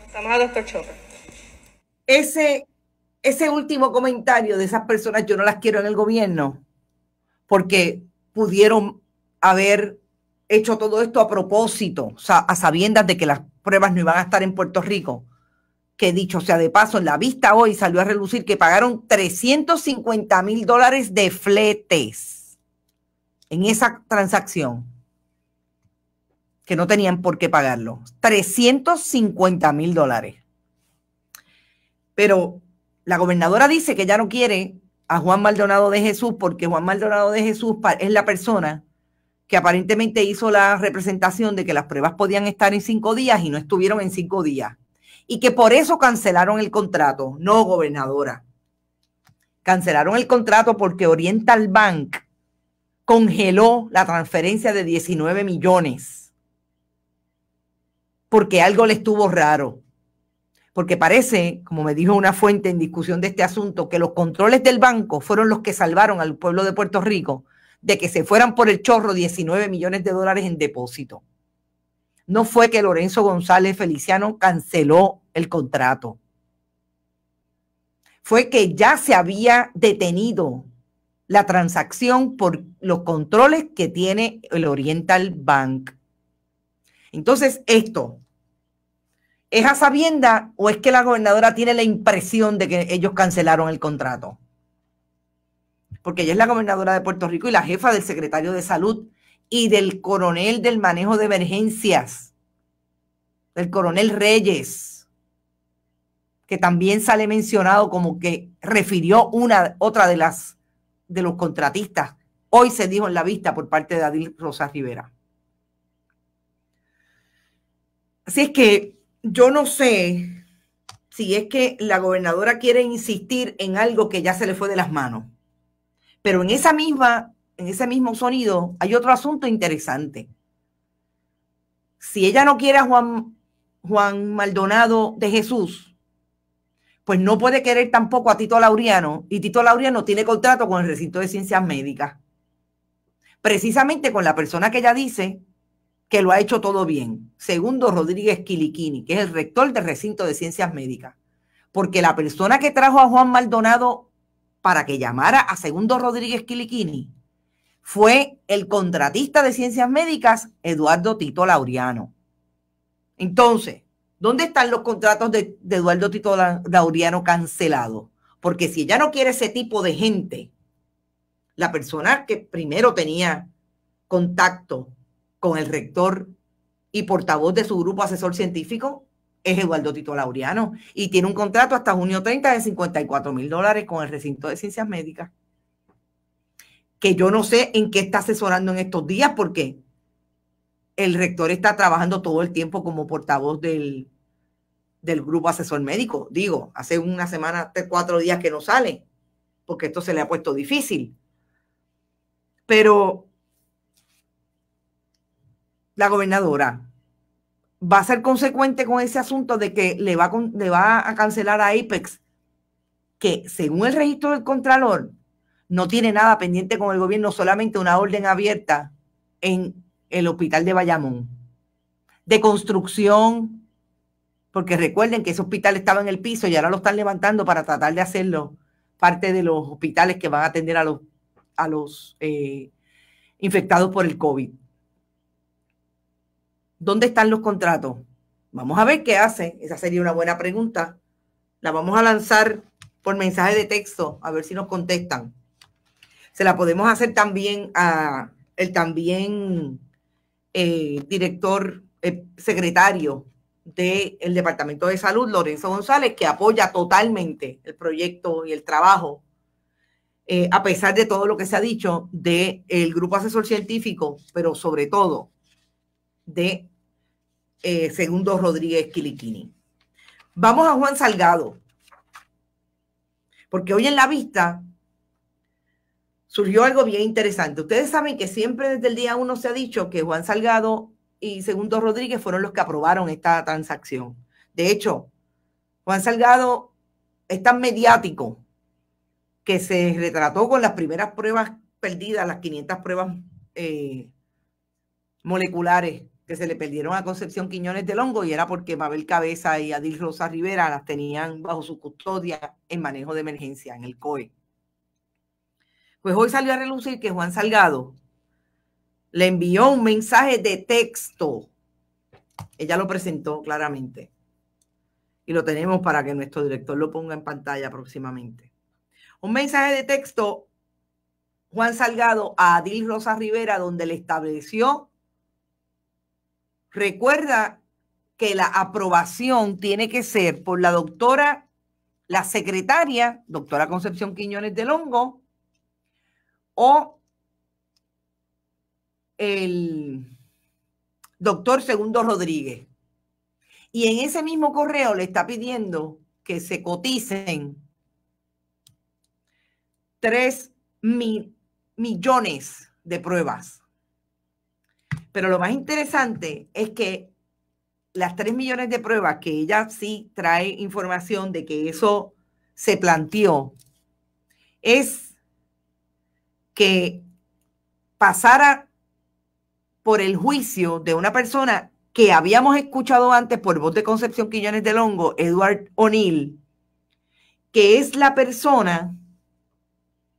Estamos Ese, ese último comentario de esas personas, yo no las quiero en el gobierno porque pudieron haber hecho todo esto a propósito, o sea, a sabiendas de que las pruebas no iban a estar en Puerto Rico. Que dicho sea de paso, en la vista hoy salió a relucir que pagaron 350 mil dólares de fletes en esa transacción, que no tenían por qué pagarlo. 350 mil dólares. Pero la gobernadora dice que ya no quiere a Juan Maldonado de Jesús, porque Juan Maldonado de Jesús es la persona que aparentemente hizo la representación de que las pruebas podían estar en cinco días y no estuvieron en cinco días. Y que por eso cancelaron el contrato, no gobernadora. Cancelaron el contrato porque Oriental Bank congeló la transferencia de 19 millones. Porque algo le estuvo raro porque parece, como me dijo una fuente en discusión de este asunto, que los controles del banco fueron los que salvaron al pueblo de Puerto Rico de que se fueran por el chorro 19 millones de dólares en depósito. No fue que Lorenzo González Feliciano canceló el contrato. Fue que ya se había detenido la transacción por los controles que tiene el Oriental Bank. Entonces, esto, ¿Es a sabienda o es que la gobernadora tiene la impresión de que ellos cancelaron el contrato? Porque ella es la gobernadora de Puerto Rico y la jefa del secretario de salud y del coronel del manejo de emergencias, del coronel Reyes, que también sale mencionado como que refirió una otra de las de los contratistas. Hoy se dijo en la vista por parte de Adil Rosa Rivera. Así es que yo no sé si es que la gobernadora quiere insistir en algo que ya se le fue de las manos. Pero en esa misma, en ese mismo sonido hay otro asunto interesante. Si ella no quiere a Juan, Juan Maldonado de Jesús, pues no puede querer tampoco a Tito Laureano. Y Tito Laureano tiene contrato con el recinto de ciencias médicas. Precisamente con la persona que ella dice que lo ha hecho todo bien. Segundo, Rodríguez Quiliquini, que es el rector del recinto de ciencias médicas. Porque la persona que trajo a Juan Maldonado para que llamara a Segundo Rodríguez Quiliquini fue el contratista de ciencias médicas Eduardo Tito Lauriano. Entonces, ¿dónde están los contratos de, Eduardo Tito Lauriano cancelados? Porque si ella no quiere ese tipo de gente, la persona que primero tenía contacto con el rector y portavoz de su grupo asesor científico, es Eduardo Tito Laureano, y tiene un contrato hasta junio 30 de 54 mil dólares con el recinto de ciencias médicas. Que yo no sé en qué está asesorando en estos días, porque el rector está trabajando todo el tiempo como portavoz del, del grupo asesor médico. Digo, hace una semana, cuatro días que no sale, porque esto se le ha puesto difícil. Pero la gobernadora va a ser consecuente con ese asunto de que le va, a, cancelar a Apex, que según el registro del Contralor no tiene nada pendiente con el gobierno, solamente una orden abierta en el hospital de Bayamón, de construcción, porque recuerden que ese hospital estaba en el piso y ahora lo están levantando para tratar de hacerlo parte de los hospitales que van a atender a los, eh, infectados por el COVID. ¿Dónde están los contratos? Vamos a ver qué hace. Esa sería una buena pregunta. La vamos a lanzar por mensaje de texto, a ver si nos contestan. Se la podemos hacer también a el también eh, director, eh, secretario del Departamento de Salud, Lorenzo González, que apoya totalmente el proyecto y el trabajo, eh, a pesar de todo lo que se ha dicho del el grupo asesor científico, pero sobre todo de eh, Segundo Rodríguez Quiliquini. Vamos a Juan Salgado, porque hoy en la vista surgió algo bien interesante. Ustedes saben que siempre desde el día uno se ha dicho que Juan Salgado y Segundo Rodríguez fueron los que aprobaron esta transacción. De hecho, Juan Salgado es tan mediático que se retrató con las primeras pruebas perdidas, las 500 pruebas eh, moleculares que se le perdieron a Concepción Quiñones de Longo y era porque Mabel Cabeza y Adil Rosa Rivera las tenían bajo su custodia en manejo de emergencia, en el COE. Pues hoy salió a relucir que Juan Salgado le envió un mensaje de texto. Ella lo presentó claramente. Y lo tenemos para que nuestro director lo ponga en pantalla próximamente. Un mensaje de texto, Juan Salgado a Adil Rosa Rivera, donde le estableció Recuerda que la aprobación tiene que ser por la doctora, la secretaria, doctora Concepción Quiñones de Longo, o el doctor Segundo Rodríguez. Y en ese mismo correo le está pidiendo que se coticen 3 millones de pruebas. Pero lo más interesante es que las tres millones de pruebas que ella sí trae información de que eso se planteó, es que pasara por el juicio de una persona que habíamos escuchado antes por voz de Concepción Quillones del Hongo, Edward O'Neill, que es la persona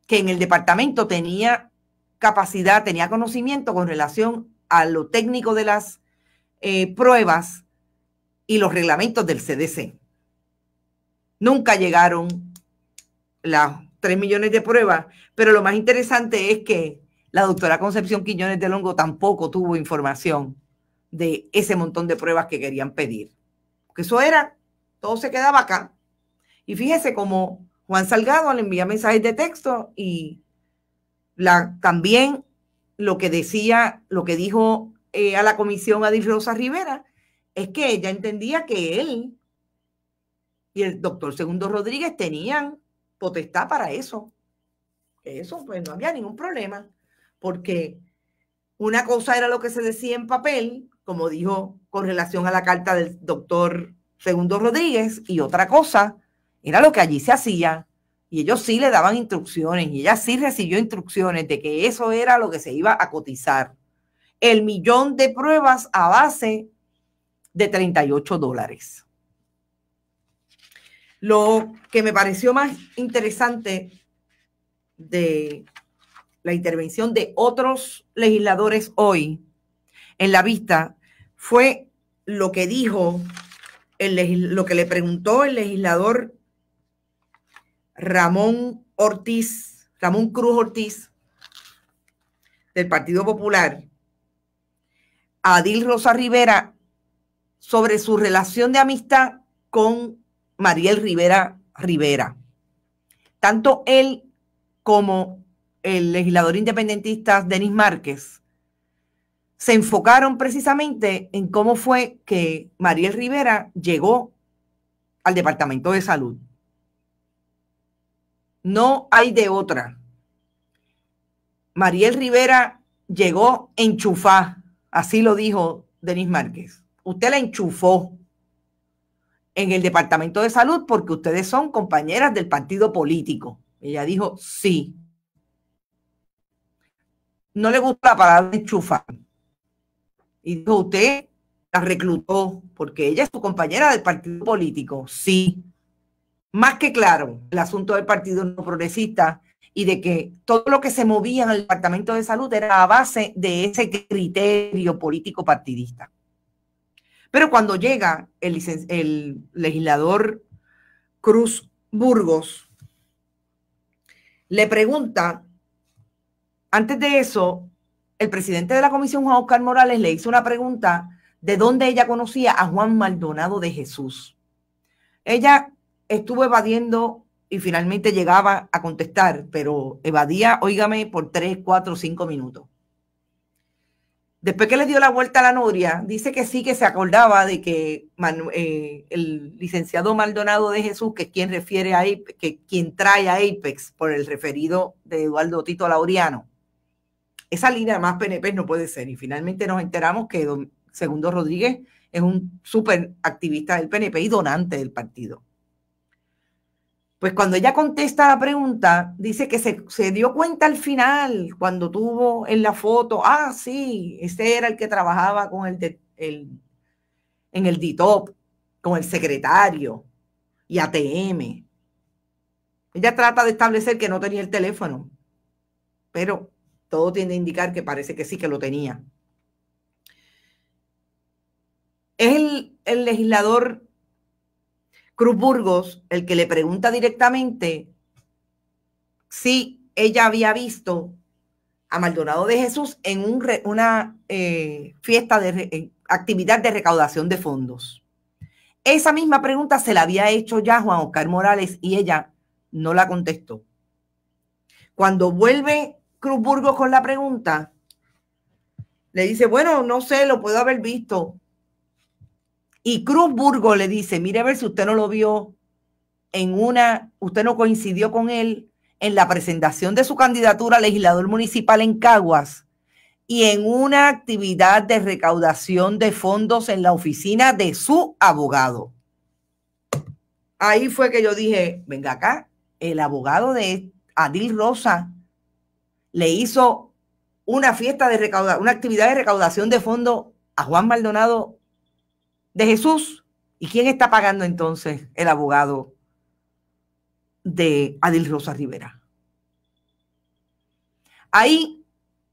que en el departamento tenía capacidad, tenía conocimiento con relación a lo técnico de las eh, pruebas y los reglamentos del CDC. Nunca llegaron las 3 millones de pruebas, pero lo más interesante es que la doctora Concepción Quiñones de Longo tampoco tuvo información de ese montón de pruebas que querían pedir. Porque eso era, todo se quedaba acá. Y fíjese cómo Juan Salgado le envía mensajes de texto y la, también lo que decía, lo que dijo eh, a la comisión Adil Rosa Rivera, es que ella entendía que él y el doctor Segundo Rodríguez tenían potestad para eso. Eso, pues no había ningún problema, porque una cosa era lo que se decía en papel, como dijo con relación a la carta del doctor Segundo Rodríguez, y otra cosa era lo que allí se hacía. Y ellos sí le daban instrucciones y ella sí recibió instrucciones de que eso era lo que se iba a cotizar. El millón de pruebas a base de 38 dólares. Lo que me pareció más interesante de la intervención de otros legisladores hoy en la vista fue lo que dijo, el, lo que le preguntó el legislador Ramón Ortiz, Ramón Cruz Ortiz, del Partido Popular, Adil Rosa Rivera sobre su relación de amistad con Mariel Rivera Rivera. Tanto él como el legislador independentista Denis Márquez se enfocaron precisamente en cómo fue que Mariel Rivera llegó al Departamento de Salud. No hay de otra. Mariel Rivera llegó enchufá, así lo dijo Denis Márquez. Usted la enchufó en el Departamento de Salud porque ustedes son compañeras del partido político. Ella dijo sí. No le gusta la palabra enchufar. Y dijo, usted la reclutó porque ella es su compañera del partido político. Sí más que claro el asunto del Partido No Progresista y de que todo lo que se movía en el Departamento de Salud era a base de ese criterio político partidista. Pero cuando llega el, el legislador Cruz Burgos, le pregunta, antes de eso, el presidente de la comisión, Juan Oscar Morales, le hizo una pregunta de dónde ella conocía a Juan Maldonado de Jesús. Ella estuvo evadiendo y finalmente llegaba a contestar, pero evadía, óigame por tres, cuatro, cinco minutos. Después que le dio la vuelta a la Noria, dice que sí que se acordaba de que eh, el licenciado Maldonado de Jesús, que es quien refiere a que quien trae a Apex por el referido de Eduardo Tito Lauriano. Esa línea más PNP no puede ser. Y finalmente nos enteramos que Segundo Rodríguez es un súper activista del PNP y donante del partido. Pues cuando ella contesta la pregunta, dice que se, dio cuenta al final, cuando tuvo en la foto, ah, sí, ese era el que trabajaba con el, en el DITOP, con el secretario y ATM. Ella trata de establecer que no tenía el teléfono, pero todo tiende a indicar que parece que sí que lo tenía. Es el, el legislador Cruz Burgos, el que le pregunta directamente si ella había visto a Maldonado de Jesús en una eh, fiesta de eh, actividad de recaudación de fondos. Esa misma pregunta se la había hecho ya Juan Oscar Morales y ella no la contestó. Cuando vuelve Cruz Burgos con la pregunta, le dice, bueno, no sé, lo puedo haber visto. Y Cruz Burgo le dice, mire a ver si usted no lo vio en una, usted no coincidió con él en la presentación de su candidatura a legislador municipal en Caguas y en una actividad de recaudación de fondos en la oficina de su abogado. Ahí fue que yo dije, venga acá, el abogado de Adil Rosa le hizo una fiesta de recaudación, una actividad de recaudación de fondos a Juan Maldonado de Jesús. ¿Y quién está pagando entonces el abogado de Adil Rosa Rivera? Ahí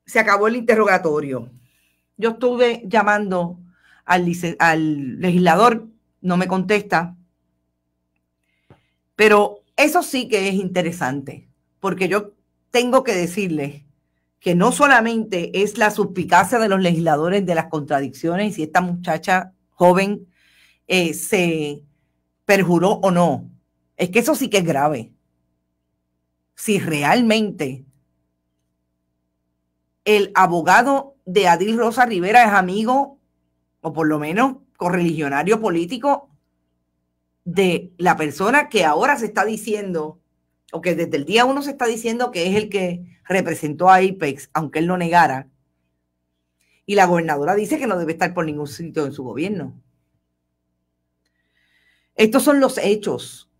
se acabó el interrogatorio. Yo estuve llamando al, legislador, no me contesta, pero eso sí que es interesante, porque yo tengo que decirles que no solamente es la suspicacia de los legisladores de las contradicciones y si esta muchacha joven eh, se perjuró o no. Es que eso sí que es grave. Si realmente el abogado de Adil Rosa Rivera es amigo, o por lo menos correligionario político, de la persona que ahora se está diciendo, o que desde el día uno se está diciendo que es el que representó a Apex, aunque él lo negara, y la gobernadora dice que no debe estar por ningún sitio en su gobierno. Estos son los hechos.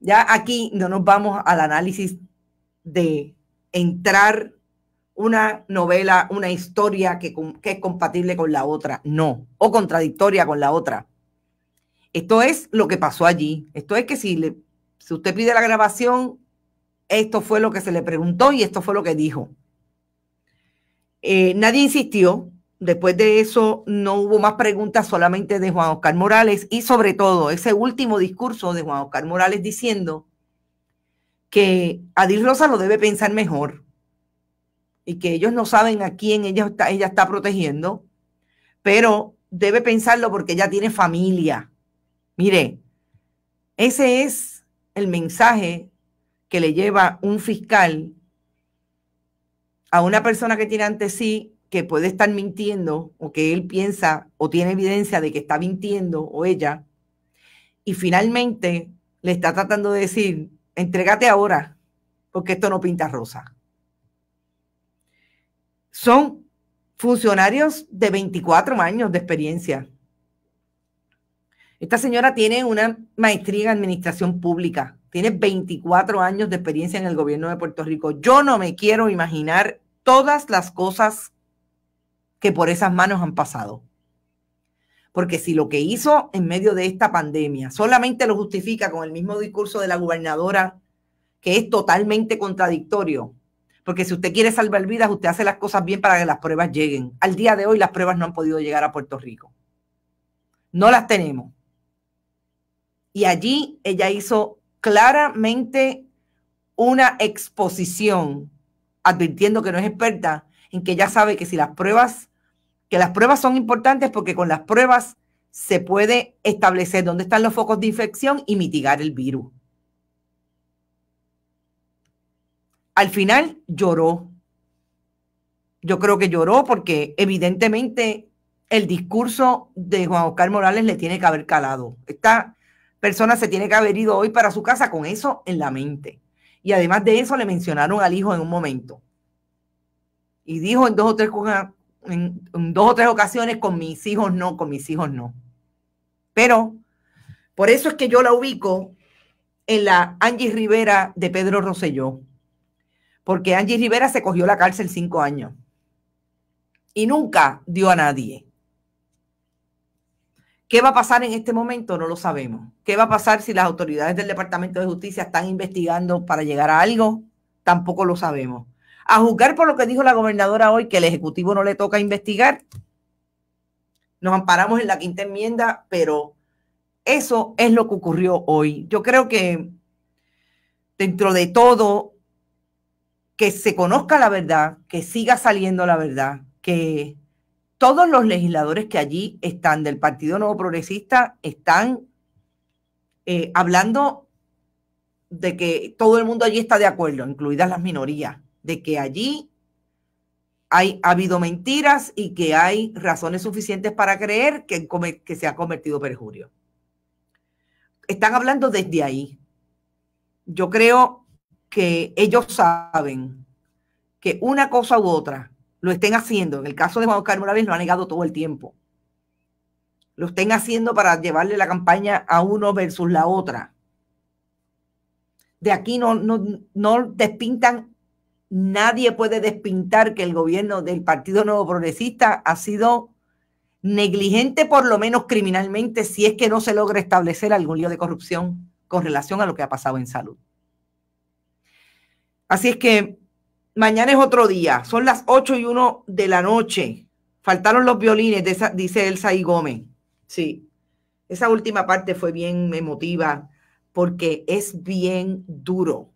Ya aquí no nos vamos al análisis de entrar una novela, una historia que, es compatible con la otra, no, o contradictoria con la otra. Esto es lo que pasó allí. Esto es que si, le, si usted pide la grabación, esto fue lo que se le preguntó y esto fue lo que dijo. Eh, nadie insistió, Después de eso no hubo más preguntas solamente de Juan Oscar Morales y sobre todo ese último discurso de Juan Oscar Morales diciendo que Adil Rosa lo debe pensar mejor y que ellos no saben a quién ella está, ella está protegiendo, pero debe pensarlo porque ella tiene familia. Mire, ese es el mensaje que le lleva un fiscal a una persona que tiene ante sí que puede estar mintiendo o que él piensa o tiene evidencia de que está mintiendo o ella, y finalmente le está tratando de decir, entrégate ahora, porque esto no pinta rosa. Son funcionarios de 24 años de experiencia. Esta señora tiene una maestría en administración pública, tiene 24 años de experiencia en el gobierno de Puerto Rico. Yo no me quiero imaginar todas las cosas que por esas manos han pasado. Porque si lo que hizo en medio de esta pandemia solamente lo justifica con el mismo discurso de la gobernadora, que es totalmente contradictorio, porque si usted quiere salvar vidas, usted hace las cosas bien para que las pruebas lleguen. Al día de hoy las pruebas no han podido llegar a Puerto Rico. No las tenemos. Y allí ella hizo claramente una exposición, advirtiendo que no es experta, en que ya sabe que si las pruebas, que las pruebas son importantes porque con las pruebas se puede establecer dónde están los focos de infección y mitigar el virus. Al final lloró. Yo creo que lloró porque evidentemente el discurso de Juan Oscar Morales le tiene que haber calado. Esta persona se tiene que haber ido hoy para su casa con eso en la mente. Y además de eso le mencionaron al hijo en un momento. Y dijo en dos o tres, en dos o tres ocasiones, con mis hijos no, con mis hijos no. Pero por eso es que yo la ubico en la Angie Rivera de Pedro Rosselló, porque Angie Rivera se cogió la cárcel cinco años y nunca dio a nadie. ¿Qué va a pasar en este momento? No lo sabemos. ¿Qué va a pasar si las autoridades del Departamento de Justicia están investigando para llegar a algo? Tampoco lo sabemos. A juzgar por lo que dijo la gobernadora hoy, que el Ejecutivo no le toca investigar, nos amparamos en la quinta enmienda, pero eso es lo que ocurrió hoy. Yo creo que dentro de todo, que se conozca la verdad, que siga saliendo la verdad, que todos los legisladores que allí están del Partido Nuevo Progresista están eh, hablando de que todo el mundo allí está de acuerdo, incluidas las minorías de que allí hay, ha habido mentiras y que hay razones suficientes para creer que, que se ha cometido perjurio. Están hablando desde ahí. Yo creo que ellos saben que una cosa u otra lo estén haciendo. En el caso de Juan Oscar Morales lo ha negado todo el tiempo. Lo estén haciendo para llevarle la campaña a uno versus la otra. De aquí no, no, no despintan nadie puede despintar que el gobierno del Partido Nuevo Progresista ha sido negligente, por lo menos criminalmente, si es que no se logra establecer algún lío de corrupción con relación a lo que ha pasado en salud. Así es que mañana es otro día, son las 8 y 1 de la noche. Faltaron los violines, dice Elsa y Gómez. Sí, esa última parte fue bien emotiva porque es bien duro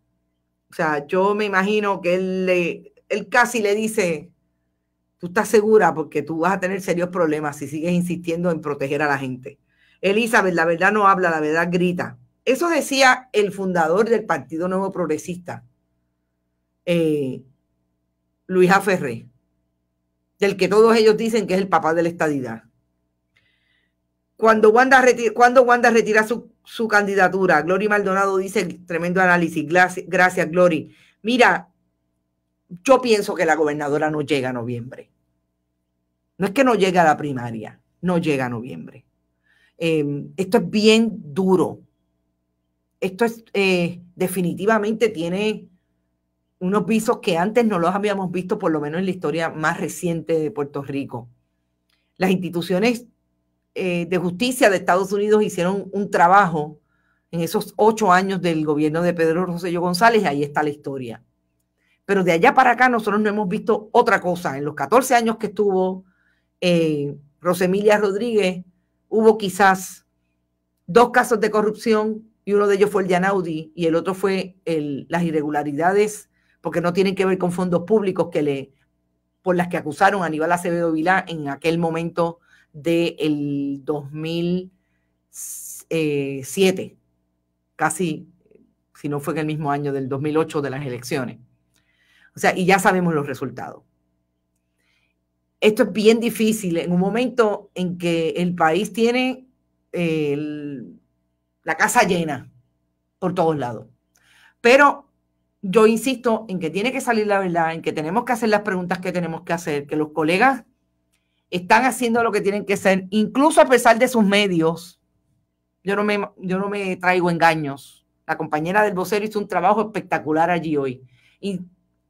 o sea, yo me imagino que él, casi le dice, tú estás segura porque tú vas a tener serios problemas si sigues insistiendo en proteger a la gente. Elizabeth, la verdad no habla, la verdad grita. Eso decía el fundador del Partido Nuevo Progresista, eh, Luis A. del que todos ellos dicen que es el papá de la estadidad. Cuando Wanda, cuando Wanda retira su su candidatura. Glory Maldonado dice, tremendo análisis, gracias Glory. Mira, yo pienso que la gobernadora no llega a noviembre. No es que no llegue a la primaria, no llega a noviembre. Em, esto es bien duro. Esto es eh, definitivamente tiene unos visos que antes no los habíamos visto, por lo menos en la historia más reciente de Puerto Rico. Las instituciones eh, de Justicia de Estados Unidos hicieron un trabajo en esos ocho años del gobierno de Pedro Rosselló González, y ahí está la historia. Pero de allá para acá nosotros no hemos visto otra cosa. En los 14 años que estuvo eh, Rosemilia Rodríguez, hubo quizás dos casos de corrupción y uno de ellos fue el de Anaudi y el otro fue las irregularidades, porque no tienen que ver con fondos públicos que le, por las que acusaron a Aníbal Acevedo Vilá en aquel momento del 2007, eh, casi, si no fue en el mismo año del 2008 de las elecciones. O sea, y ya sabemos los resultados. Esto es bien difícil en un momento en que el país tiene eh, la casa llena por todos lados. Pero yo insisto en que tiene que salir la verdad, en que tenemos que hacer las preguntas que tenemos que hacer, que los colegas están haciendo lo que tienen que hacer, incluso a pesar de sus medios. Yo no me, yo no me traigo engaños. La compañera del vocero hizo un trabajo espectacular allí hoy, y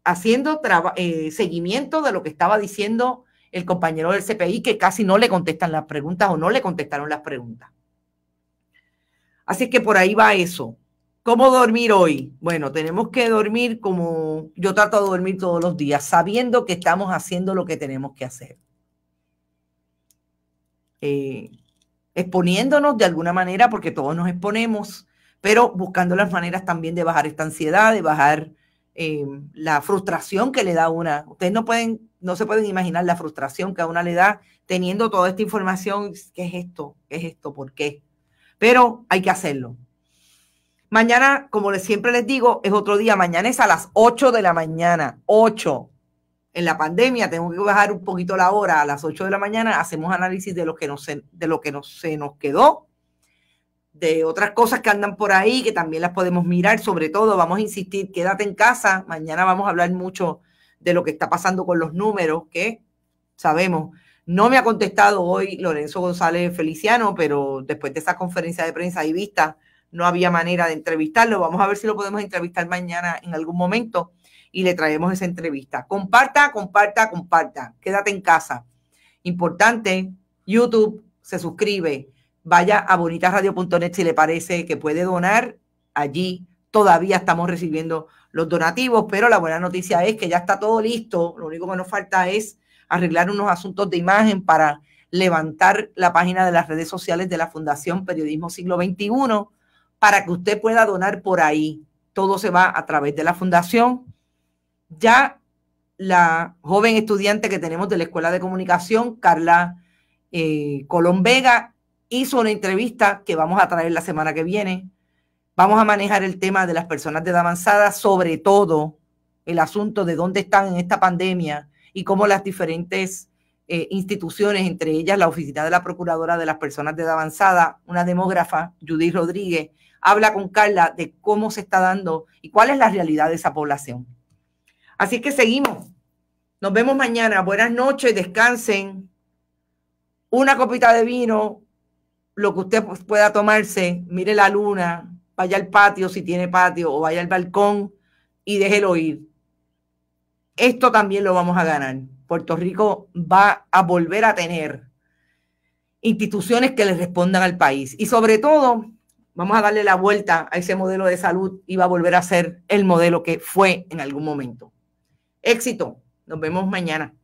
haciendo eh, seguimiento de lo que estaba diciendo el compañero del CPI, que casi no le contestan las preguntas o no le contestaron las preguntas. Así que por ahí va eso. ¿Cómo dormir hoy? Bueno, tenemos que dormir como yo trato de dormir todos los días, sabiendo que estamos haciendo lo que tenemos que hacer. Eh, exponiéndonos de alguna manera, porque todos nos exponemos, pero buscando las maneras también de bajar esta ansiedad, de bajar eh, la frustración que le da una. Ustedes no pueden, no se pueden imaginar la frustración que a una le da teniendo toda esta información. ¿Qué es esto? ¿Qué es esto? ¿Por qué? Pero hay que hacerlo. Mañana, como siempre les digo, es otro día. Mañana es a las 8 de la mañana. 8 en la pandemia, tengo que bajar un poquito la hora a las 8 de la mañana, hacemos análisis de lo que, no de lo que se nos quedó, de otras cosas que andan por ahí, que también las podemos mirar, sobre todo vamos a insistir, quédate en casa, mañana vamos a hablar mucho de lo que está pasando con los números, que sabemos. No me ha contestado hoy Lorenzo González Feliciano, pero después de esa conferencia de prensa y vista, no había manera de entrevistarlo. Vamos a ver si lo podemos entrevistar mañana en algún momento y le traemos esa entrevista. Comparta, comparta, comparta. Quédate en casa. Importante, YouTube se suscribe. Vaya a bonitasradio.net si le parece que puede donar allí. Todavía estamos recibiendo los donativos, pero la buena noticia es que ya está todo listo. Lo único que nos falta es arreglar unos asuntos de imagen para levantar la página de las redes sociales de la Fundación Periodismo Siglo XXI para que usted pueda donar por ahí. Todo se va a través de la fundación ya la joven estudiante que tenemos de la Escuela de Comunicación, Carla eh, Colombega, hizo una entrevista que vamos a traer la semana que viene. Vamos a manejar el tema de las personas de edad avanzada, sobre todo el asunto de dónde están en esta pandemia y cómo las diferentes eh, instituciones, entre ellas la Oficina de la Procuradora de las Personas de Edad Avanzada, una demógrafa, Judith Rodríguez, habla con Carla de cómo se está dando y cuál es la realidad de esa población. Así que seguimos. Nos vemos mañana. Buenas noches, descansen. Una copita de vino, lo que usted pueda tomarse. Mire la luna, vaya al patio si tiene patio o vaya al balcón y déjelo ir. Esto también lo vamos a ganar. Puerto Rico va a volver a tener instituciones que le respondan al país. Y sobre todo, vamos a darle la vuelta a ese modelo de salud y va a volver a ser el modelo que fue en algún momento. Éxito. Nos vemos mañana.